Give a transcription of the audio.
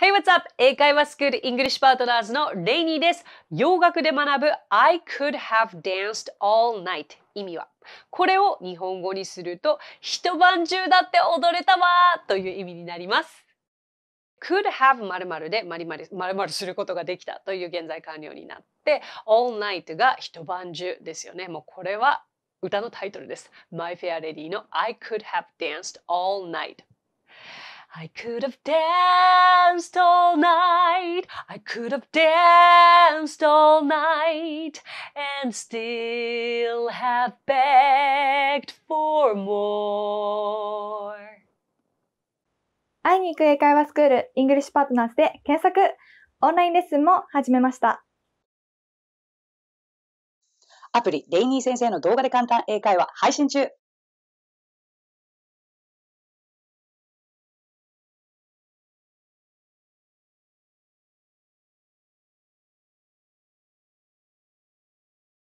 Hey, what's up? 英会話スクール English Partners のレイニーです。洋楽で学ぶ I could have danced all night 意味はこれを日本語にすると一晩中だって踊れたわという意味になります。could have 〇〇で〇〇〇〇することができたという現在完了になって all night が一晩中ですよね。もうこれは歌のタイトルです。My Fair Lady の I could have danced all night I could have danced all night. I could have danced all night and still have begged for more. 会いに行く英会話スクールイングリッシュパートナーズで検索。オンラインレッスンも始めました。アプリ、レイニー先生の動画で簡単英会話配信中。